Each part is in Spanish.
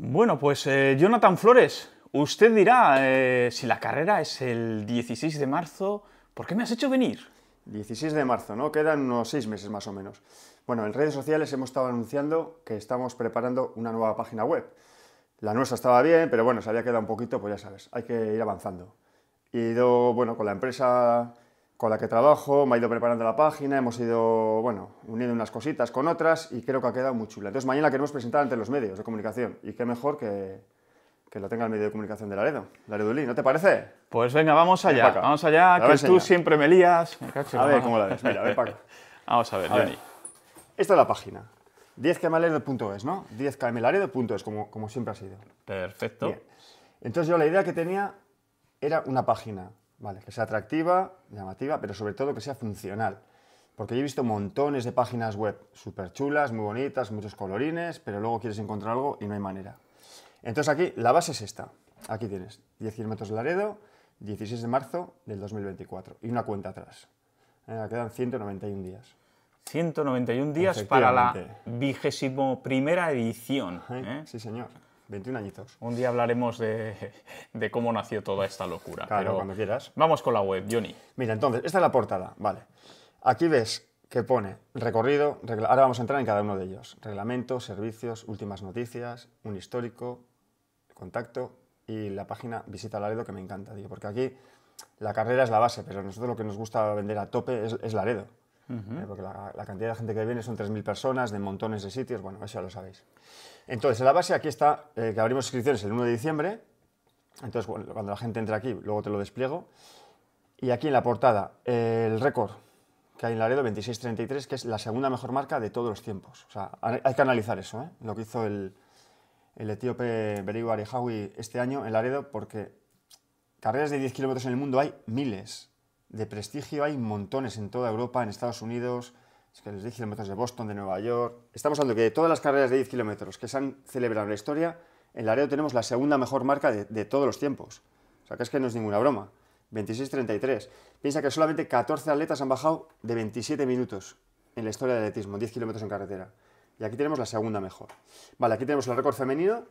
Bueno, pues eh, Jonathan Flores, usted dirá, eh, si la carrera es el 16 de marzo, ¿por qué me has hecho venir? 16 de marzo, ¿no? Quedan unos seis meses más o menos. Bueno, en redes sociales hemos estado anunciando que estamos preparando una nueva página web. La nuestra estaba bien, pero bueno, se había quedado un poquito, pues ya sabes, hay que ir avanzando. He ido, bueno, con la empresa con la que trabajo, me ha ido preparando la página, hemos ido, bueno, uniendo unas cositas con otras y creo que ha quedado muy chula. Entonces mañana queremos presentar ante los medios de comunicación y qué mejor que, que lo tenga el medio de comunicación de Laredo, Laredo Lee, ¿no te parece? Pues venga, vamos allá, vamos allá, que tú siempre me lías. a ver cómo la ves, mira, a ver Paco. vamos a ver, Johnny. Esta es la página, 10kmlaredo.es, ¿no? 10kmlaredo.es, como, como siempre ha sido. Perfecto. Entonces yo la idea que tenía era una página Vale, que sea atractiva, llamativa, pero sobre todo que sea funcional. Porque yo he visto montones de páginas web súper chulas, muy bonitas, muchos colorines, pero luego quieres encontrar algo y no hay manera. Entonces aquí la base es esta. Aquí tienes 10 metros de Laredo, 16 de marzo del 2024 y una cuenta atrás. Eh, quedan 191 días. 191 días para la vigésimo primera edición. ¿eh? Sí, señor. 21 añitos. Un día hablaremos de, cómo nació toda esta locura. Claro, cuando quieras. Vamos con la web, Johnny. Mira, entonces, esta es la portada, vale. Aquí ves que pone recorrido, ahora vamos a entrar en cada uno de ellos. Reglamento, servicios, últimas noticias, un histórico, contacto y la página Visita Laredo, que me encanta, tío, porque aquí la carrera es la base, pero nosotros lo que nos gusta vender a tope es, Laredo. Eh, porque la, la, cantidad de gente que viene son 3.000 personas de montones de sitios, bueno, eso ya lo sabéis. Entonces, en la base aquí está, eh, que abrimos inscripciones el 1 de diciembre. Entonces, cuando la gente entra aquí, luego te lo despliego. Y aquí en la portada, el récord que hay en Laredo, 26.33, que es la segunda mejor marca de todos los tiempos. O sea, hay que analizar eso, ¿eh? lo que hizo el, etíope Berigo Arihawi este año en Laredo, porque carreras de 10 kilómetros en el mundo hay miles. De prestigio hay montones en toda Europa, en Estados Unidos, es que los 10 kilómetros de Boston, de Nueva York. Estamos hablando que de todas las carreras de 10 kilómetros que se han celebrado en la historia, en Laredo tenemos la segunda mejor marca de, todos los tiempos. O sea, que es que no es ninguna broma. 26-33. Piensa que solamente 14 atletas han bajado de 27 minutos en la historia del atletismo, 10 kilómetros en carretera. Y aquí tenemos la segunda mejor. Vale, aquí tenemos el récord femenino.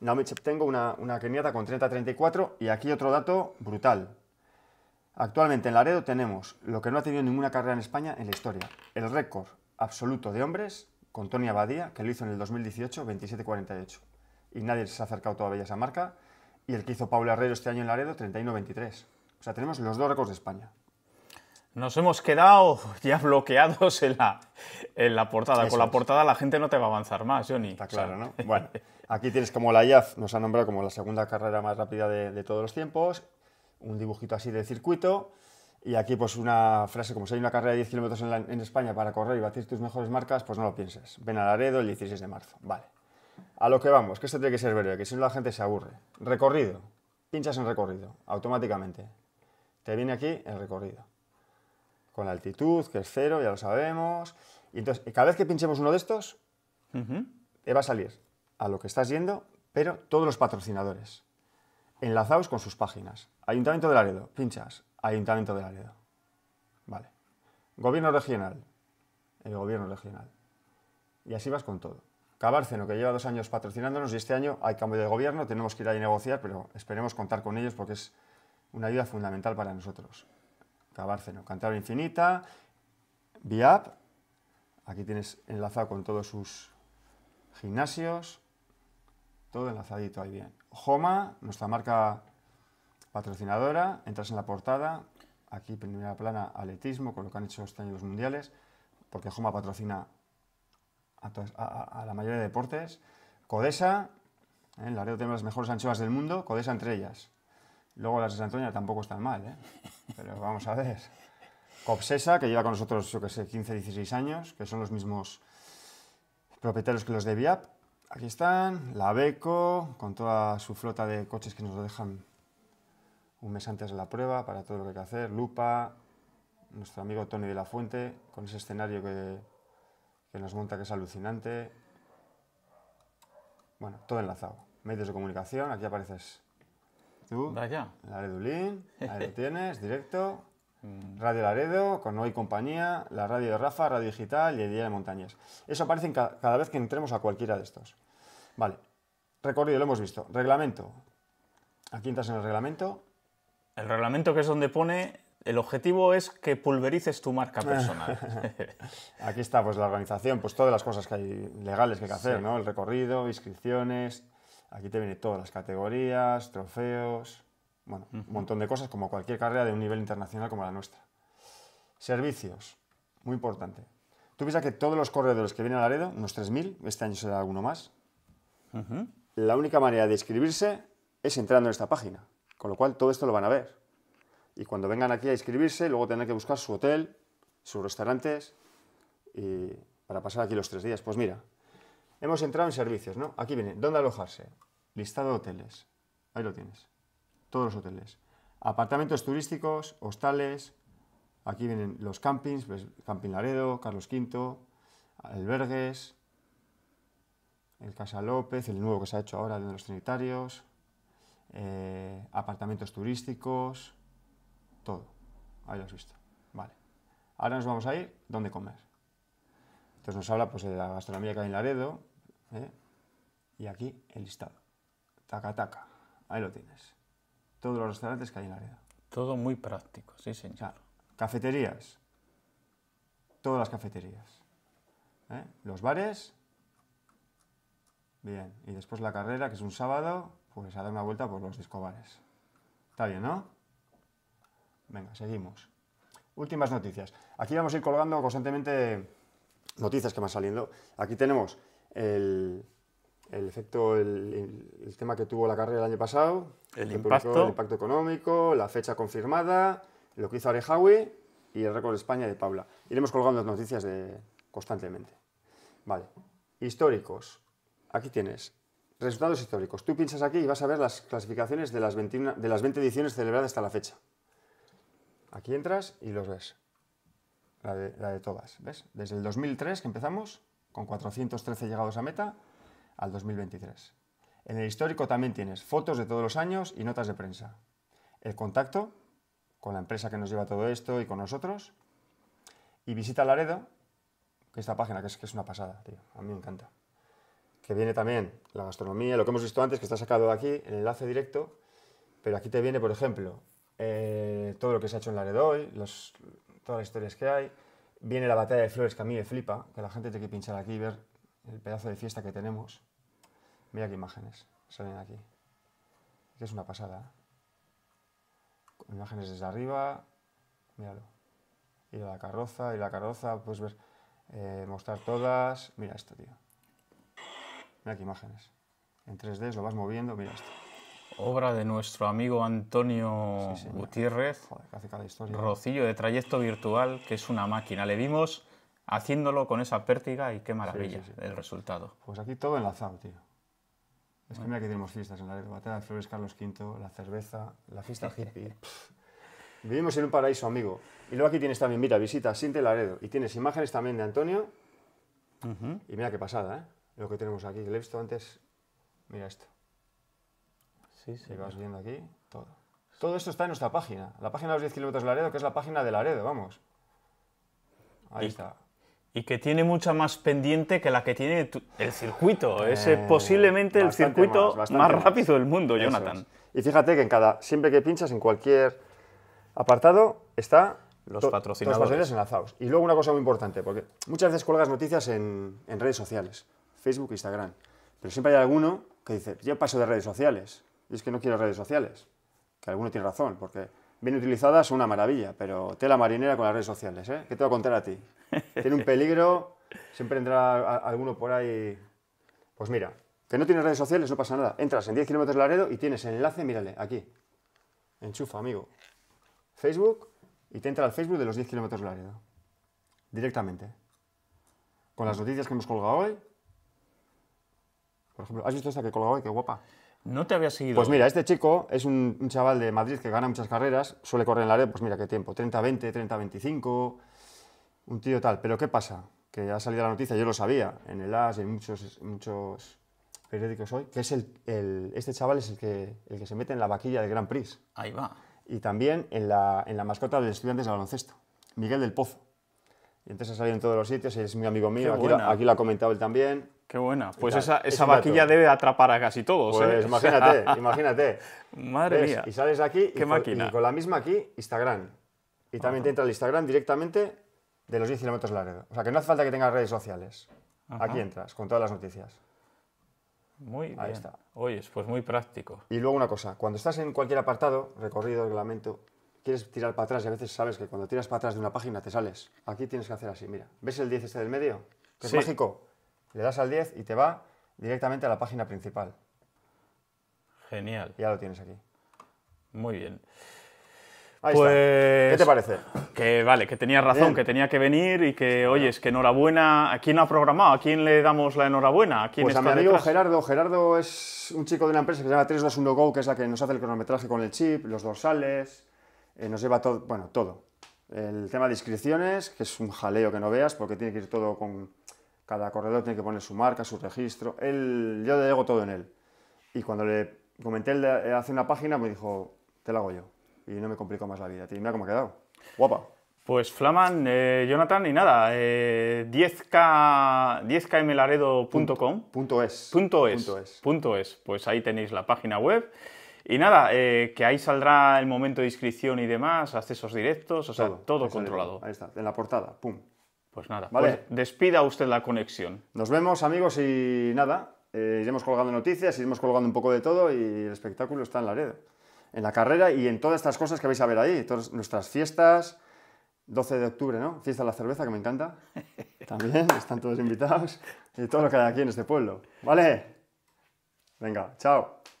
Naomi Cheptengo, una, una keniata con 30-34. Y aquí otro dato brutal. Actualmente en Laredo tenemos lo que no ha tenido ninguna carrera en España en la historia, el récord absoluto de hombres con Tony Abadía, que lo hizo en el 2018, 27-48. Y nadie se ha acercado todavía a esa marca. Y el que hizo Pablo Herrero este año en Laredo, 31-23. O sea, tenemos los dos récords de España. Nos hemos quedado ya bloqueados en la, en la portada. con la portada la gente no te va a avanzar más, Johnny. Está claro, ¿no? bueno, aquí tienes como la IAF nos ha nombrado como la segunda carrera más rápida de todos los tiempos un dibujito así de circuito. Y aquí pues una frase como si hay una carrera de 10 kilómetros en, España para correr y batir tus mejores marcas, pues no lo pienses. Ven a Laredo el 16 de marzo. Vale. A lo que vamos, que esto tiene que ser breve, que si no la gente se aburre. Recorrido. Pinchas en recorrido, automáticamente. Te viene aquí el recorrido. Con la altitud, que es cero, ya lo sabemos. Y entonces, cada vez que pinchemos uno de estos, te va a salir a lo que estás yendo, pero todos los patrocinadores, enlazados con sus páginas. Ayuntamiento de Laredo, pinchas, Ayuntamiento de Laredo. Vale. Gobierno regional, el gobierno regional. Y así vas con todo. Cabárceno, que lleva dos años patrocinándonos y este año hay cambio de gobierno, tenemos que ir ahí a negociar, pero esperemos contar con ellos porque es una ayuda fundamental para nosotros. Cabárceno, Cantabria Infinita, VIAP, aquí tienes enlazado con todos sus gimnasios, todo enlazadito ahí bien. Joma, nuestra marca patrocinadora, entras en la portada, aquí primera plana atletismo, con lo que han hecho este año los mundiales, porque Joma patrocina a, la mayoría de deportes. Codesa, ¿eh? en la Laredo tenemos las mejores anchoas del mundo, Codesa entre ellas. Luego las de San tampoco están mal, ¿eh? pero vamos a ver. Copsesa, que lleva con nosotros, yo que sé, 15, 16 años, que son los mismos propietarios que los de VIAP. Aquí están, la Beco, con toda su flota de coches que nos lo dejan un mes antes de la prueba para todo lo que hay que hacer, lupa, nuestro amigo Tony de la Fuente, con ese escenario que, nos monta que es alucinante. Bueno, todo enlazado. Medios de comunicación, aquí apareces tú, Vaya. Redulín, ahí tienes, directo. Mm. Radio Laredo, con Hoy Compañía, la radio de Rafa, Radio Digital y el Día de Montañas. Eso aparece cada vez que entremos a cualquiera de estos. Vale, recorrido, lo hemos visto. Reglamento. Aquí entras en el reglamento el reglamento que es donde pone, el objetivo es que pulverices tu marca personal. Aquí está, pues la organización, pues todas las cosas que hay legales que hay que hacer, ¿no? El recorrido, inscripciones, aquí te vienen todas las categorías, trofeos, bueno, un montón de cosas como cualquier carrera de un nivel internacional como la nuestra. Servicios, muy importante. Tú piensas que todos los corredores que vienen a Laredo, unos 3.000, este año será alguno más, la única manera de inscribirse es entrando en esta página. Con lo cual, todo esto lo van a ver. Y cuando vengan aquí a inscribirse, luego tendrán que buscar su hotel, sus restaurantes, y para pasar aquí los tres días. Pues mira, hemos entrado en servicios, ¿no? Aquí viene, ¿dónde alojarse? Listado de hoteles. Ahí lo tienes. Todos los hoteles. Apartamentos turísticos, hostales. Aquí vienen los campings, Camping Laredo, Carlos V, albergues, el Casa López, el nuevo que se ha hecho ahora de los Trinitarios, eh, apartamentos turísticos, todo. Ahí lo has visto. Vale. Ahora nos vamos a ir dónde comer. Entonces nos habla pues, de la gastronomía que hay en Laredo. ¿eh? Y aquí el listado. Taca, taca. Ahí lo tienes. Todos los restaurantes que hay en Laredo. Todo muy práctico, sí, señor. cafeterías. Todas las cafeterías. ¿Eh? Los bares. Bien. Y después la carrera, que es un sábado pues a dar una vuelta por los discobares. Está bien, ¿no? Venga, seguimos. Últimas noticias. Aquí vamos a ir colgando constantemente noticias que van saliendo. Aquí tenemos el, efecto, el, tema que tuvo la carrera el año pasado, el impacto. el impacto económico, la fecha confirmada, lo que hizo Arejawi y el récord de España de Paula. Iremos colgando las noticias de, constantemente. Vale. Históricos. Aquí tienes Resultados históricos. Tú pinchas aquí y vas a ver las clasificaciones de las, de las 20 ediciones celebradas hasta la fecha. Aquí entras y los ves. La de, todas, ¿ves? Desde el 2003 que empezamos, con 413 llegados a meta, al 2023. En el histórico también tienes fotos de todos los años y notas de prensa. El contacto con la empresa que nos lleva todo esto y con nosotros. Y visita Laredo, que esta página que es, que es una pasada, tío. A mí me encanta que viene también la gastronomía, lo que hemos visto antes, que está sacado aquí, el enlace directo, pero aquí te viene, por ejemplo, eh, todo lo que se ha hecho en Laredoy, los, todas las historias que hay, viene la batalla de flores que a mí me flipa, que la gente tiene que pinchar aquí y ver el pedazo de fiesta que tenemos. Mira qué imágenes salen aquí. es una pasada. ¿eh? Imágenes desde arriba, míralo. Y la carroza, y la carroza, puedes ver, eh, mostrar todas. Mira esto, tío. Mira qué imágenes. En 3D lo vas moviendo, mira esto. Obra de nuestro amigo Antonio Gutiérrez. Joder, historia. Rocillo de trayecto virtual, que es una máquina. Le vimos haciéndolo con esa pértiga y qué maravilla el resultado. Pues aquí todo enlazado, tío. Es que mira que tenemos fiestas en la batalla de Flores Carlos V, la cerveza, la fiesta hippie. Vivimos en un paraíso, amigo. Y luego aquí tienes también, mira, visita Sinte Laredo. Y tienes imágenes también de Antonio. Y mira qué pasada, ¿eh? lo que tenemos aquí. Lo he visto antes, mira esto. Sí, vas viendo aquí todo. Todo esto está en nuestra página, la página de los 10 kilómetros de Laredo, que es la página de Laredo, vamos. Ahí está. Y que tiene mucha más pendiente que la que tiene el circuito. es eh, posiblemente el circuito más, rápido del mundo, Jonathan. Y fíjate que en cada, siempre que pinchas en cualquier apartado, está los patrocinadores. enlazados. Y luego una cosa muy importante, porque muchas veces cuelgas noticias en, en redes sociales. Facebook e Instagram. Pero siempre hay alguno que dice, yo paso de redes sociales, y es que no quiero redes sociales. Que alguno tiene razón, porque bien utilizadas son una maravilla, pero tela marinera con las redes sociales, ¿eh? ¿Qué te voy a contar a ti? Tiene un peligro, siempre entra alguno por ahí. Pues mira, que no tienes redes sociales, no pasa nada. Entras en 10 kilómetros de Laredo y tienes el enlace, mírale, aquí. Enchufa, amigo. Facebook y te entra al Facebook de los 10 kilómetros de Laredo. Directamente. Con las noticias que hemos colgado hoy, por ejemplo, ¿has visto esta que colgaba ¡Qué guapa! No te había seguido. Pues mira, este chico es un, chaval de Madrid que gana muchas carreras, suele correr en la red, pues mira qué tiempo, 30-20, 30-25, un tío tal. Pero ¿qué pasa? Que ha salido la noticia, yo lo sabía, en el AS, en muchos, muchos periódicos hoy, que es el, este chaval es el que, el que se mete en la vaquilla del Gran Prix. Ahí va. Y también en la, en la mascota de estudiantes de baloncesto, Miguel del Pozo. Y entonces ha salido en todos los sitios, es mi amigo mío, aquí, lo ha comentado él también. Qué buena. Pues esa, esa vaquilla debe atrapar a casi todos. Pues ¿eh? imagínate, imagínate. Madre mía. Y sales aquí y, Con, la misma aquí, Instagram. Y también te entra el Instagram directamente de los 10 kilómetros largos. O sea, que no hace falta que tengas redes sociales. Aquí entras, con todas las noticias. Muy Ahí está. Oye, pues muy práctico. Y luego una cosa, cuando estás en cualquier apartado, recorrido, reglamento, quieres tirar para atrás y a veces sabes que cuando tiras para atrás de una página te sales. Aquí tienes que hacer así, mira. ¿Ves el 10 este del medio? es mágico. Le das al 10 y te va directamente a la página principal. Genial. Ya lo tienes aquí. Muy bien. Pues ¿Qué te parece? Que vale, que tenía razón, que tenía que venir y que, oye, es que enhorabuena. ¿A quién ha programado? ¿A quién le damos la enhorabuena? ¿A quién pues está a mi amigo Gerardo. Gerardo es un chico de una empresa que se llama 321 Go, que es la que nos hace el cronometraje con el chip, los dorsales, eh, nos lleva todo, bueno, todo. El tema de inscripciones, que es un jaleo que no veas, porque tiene que ir todo con, cada corredor tiene que poner su marca, su registro, él, yo le llego todo en él. Y cuando le comenté hace una página, me dijo, te la hago yo. Y no me complico más la vida, Mira cómo ha quedado. Guapa. Pues Flaman, eh, Jonathan y nada, 10k, eh, 10kmlaredo.com. Punto es. Punto es. Punto es. Pues ahí tenéis la página web. Y nada, eh, que ahí saldrá el momento de inscripción y demás, accesos directos, o sea, todo, controlado. Ahí está, en la portada, pum. Pues nada, pues despida usted la conexión. Nos vemos amigos y nada, eh, iremos colgando noticias, iremos colgando un poco de todo y el espectáculo está en la red En la carrera y en todas estas cosas que vais a ver ahí, todas nuestras fiestas, 12 de octubre, ¿no? Fiesta de la cerveza, que me encanta. También, están todos invitados. Y todo lo que hay aquí en este pueblo. ¿Vale? Venga, chao.